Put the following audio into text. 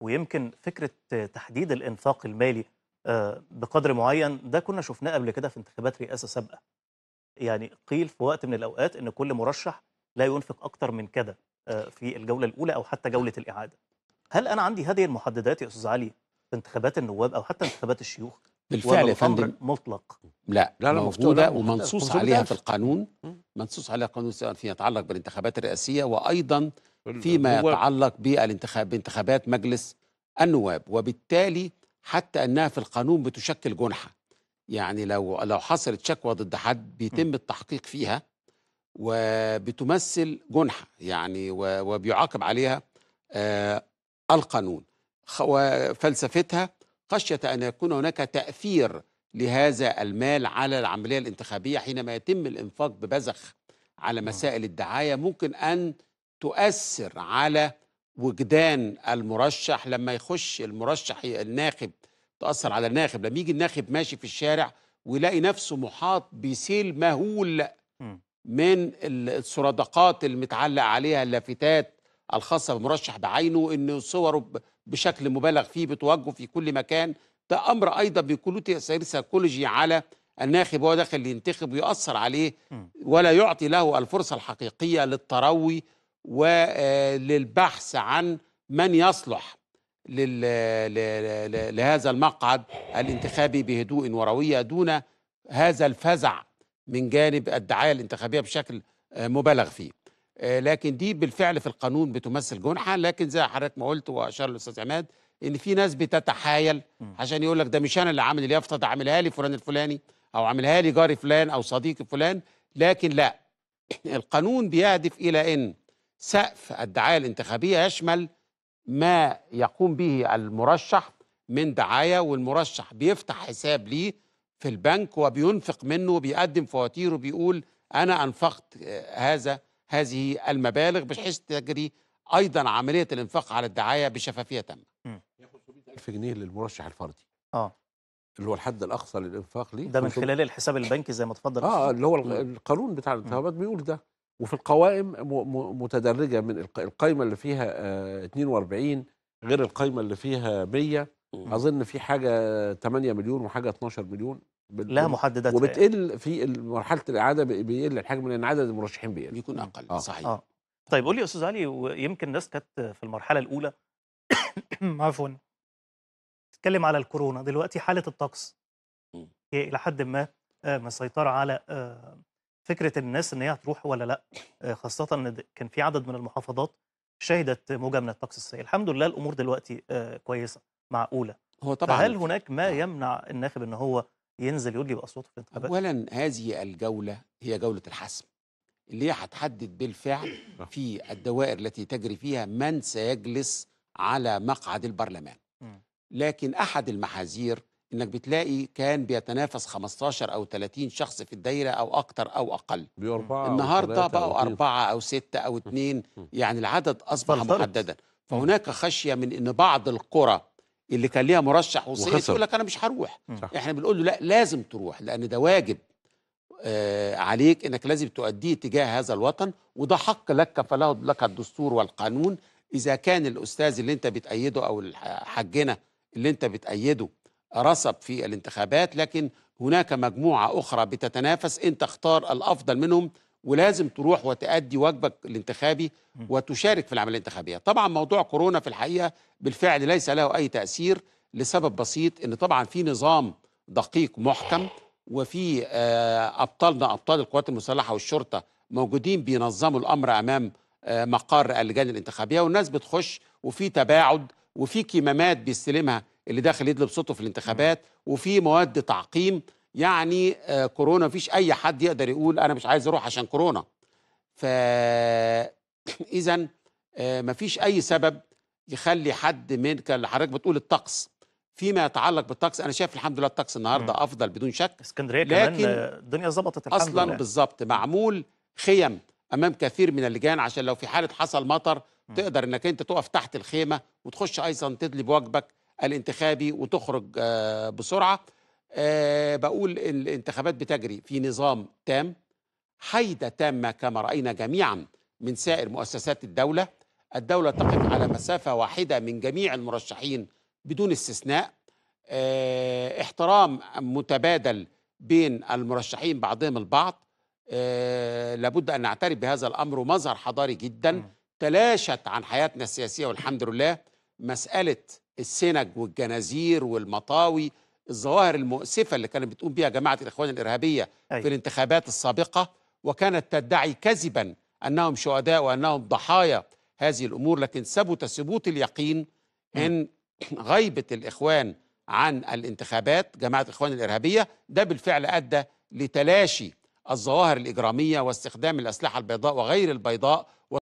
ويمكن فكره تحديد الانفاق المالي آه، بقدر معين ده كنا شفناه قبل كده في انتخابات رئاسه سابقه يعني قيل في وقت من الاوقات ان كل مرشح لا ينفق اكتر من كده آه، في الجوله الاولى او حتى جوله الاعاده هل انا عندي هذه المحددات يا استاذ علي في انتخابات النواب او حتى انتخابات الشيوخ بالفعل يا فندم مطلق لا لا لا موجوده ومنصوص عليها في القانون منصوص عليها القانون سواء فيما يتعلق بالانتخابات الرئاسيه وايضا فيما يتعلق بالانتخاب بانتخابات مجلس النواب وبالتالي حتى انها في القانون بتشكل جنحه يعني لو لو حصلت شكوى ضد حد بيتم التحقيق فيها وبتمثل جنحه يعني وبيعاقب عليها آه القانون وفلسفتها خشيه ان يكون هناك تاثير لهذا المال على العمليه الانتخابيه حينما يتم الانفاق ببذخ على نعم. مسائل الدعايه ممكن ان تؤثر على وجدان المرشح لما يخش المرشح الناخب تأثر على الناخب لما يجي الناخب ماشي في الشارع ويلاقي نفسه محاط بسيل مهول من السرادقات المتعلق عليها اللافتات الخاصة بمرشح بعينه إن صوره بشكل مبالغ فيه بتوجه في كل مكان ده أمر أيضا بيكون له تأثير سيكولوجي على الناخب وهو داخل ينتخب ويأثر عليه ولا يعطي له الفرصة الحقيقية للتروي وللبحث آه، عن من يصلح لهذا المقعد الانتخابي بهدوء وروية دون هذا الفزع من جانب الدعاية الانتخابية بشكل آه، مبالغ فيه آه، لكن دي بالفعل في القانون بتمثل جنحة لكن زي حضرتك ما قلت وأشار الأستاذ عماد إن في ناس بتتحايل عشان يقول لك ده مش أنا اللي عامل اليافطة ده عاملها لي فلان الفلاني أو عاملها لي جاري فلان أو صديقي فلان لكن لا القانون بيهدف إلى إن سقف الدعايه الانتخابيه يشمل ما يقوم به المرشح من دعايه والمرشح بيفتح حساب ليه في البنك وبينفق منه وبيقدم فواتير وبيقول انا انفقت آه، هذا هذه المبالغ بحيث تجري ايضا عمليه الانفاق على الدعايه بشفافيه تامه. ياخد جنيه للمرشح الفردي. اه اللي هو الحد الاقصى للانفاق ليه ده من خلال الحساب البنكي زي ما اتفضل اه اللي هو القانون بتاع الانتخابات بيقول ده وفي القوائم متدرجه من القايمه اللي فيها 42 آه، غير القايمه اللي فيها 100 اظن في حاجه 8 مليون وحاجه 12 مليون لا محددات وبتقل في مرحله الاعاده بيقل الحجم لان عدد المرشحين بيقل بيكون اقل آه. صحيح آه. طيب قول لي يا استاذ علي ويمكن الناس كانت في المرحله الاولى عفوا تتكلم على الكورونا دلوقتي حاله الطقس هي الى حد ما آه، مسيطره على آه، فكره الناس ان هي هتروح ولا لا آه، خاصه ان كان في عدد من المحافظات شهدت موجه من الطقس السيء الحمد لله الامور دلوقتي آه، كويسه معقوله هو طبعا هل هناك ما آه. يمنع الناخب ان هو ينزل يلجي باصواته في الانتخابات اولا هذه الجوله هي جوله الحسم اللي هي هتحدد بالفعل نعم. في الدوائر التي تجري فيها من سيجلس على مقعد البرلمان لكن احد المحاذير انك بتلاقي كان بيتنافس 15 او 30 شخص في الدايره او اكتر او اقل النهارده بقوا اربعه او سته او اثنين يعني العدد اصبح محددا فهناك خشيه من ان بعض القرى اللي كان ليها مرشح وصيت يقول لك انا مش هروح صح. احنا بنقول له لا لازم تروح لان ده واجب آه عليك انك لازم تؤديه تجاه هذا الوطن وده حق لك فله لك الدستور والقانون اذا كان الاستاذ اللي انت بتأيده او حجنا اللي انت بتأيده رصب في الانتخابات لكن هناك مجموعة أخرى بتتنافس أنت اختار الأفضل منهم ولازم تروح وتأدي واجبك الانتخابي وتشارك في العملية الانتخابية طبعا موضوع كورونا في الحقيقة بالفعل ليس له أي تأثير لسبب بسيط أن طبعا في نظام دقيق محكم وفي آه، أبطالنا أبطال القوات المسلحة والشرطة موجودين بينظموا الأمر أمام آه، مقر اللجان الانتخابية والناس بتخش وفي تباعد وفي كمامات بيستلمها اللي داخل يدلب صوته في الانتخابات وفي مواد تعقيم يعني آه، كورونا مفيش اي حد يقدر يقول انا مش عايز اروح عشان كورونا ف اذا آه، ما مفيش اي سبب يخلي حد من اللي حضرتك بتقول الطقس فيما يتعلق بالطقس انا شايف الحمد لله الطقس النهارده مم. افضل بدون شك اسكندريه كمان الدنيا ظبطت الحمد اصلا بالظبط معمول خيم امام كثير من اللجان عشان لو في حاله حصل مطر تقدر انك انت تقف تحت الخيمه وتخش ايضا تدلي بواجبك الانتخابي وتخرج آه، بسرعه آه، بقول الانتخابات بتجري في نظام تام حيدة تامة كما رأينا جميعا من سائر مؤسسات الدولة الدولة تقف على مسافة واحدة من جميع المرشحين بدون استثناء آه، احترام متبادل بين المرشحين بعضهم البعض اه لابد أن نعترف بهذا الأمر ومظهر حضاري جدا تلاشت عن حياتنا السياسية والحمد لله مسألة السنج والجنازير والمطاوي الظواهر المؤسفة اللي كانت بتقوم بها جماعة الإخوان الإرهابية أي. في الانتخابات السابقة وكانت تدعي كذبا أنهم شهداء وأنهم ضحايا هذه الأمور لكن ثبت ثبوت اليقين أن غيبة الإخوان عن الانتخابات جماعة الإخوان الإرهابية ده بالفعل أدى لتلاشي الظواهر الإجرامية واستخدام الأسلحة البيضاء وغير البيضاء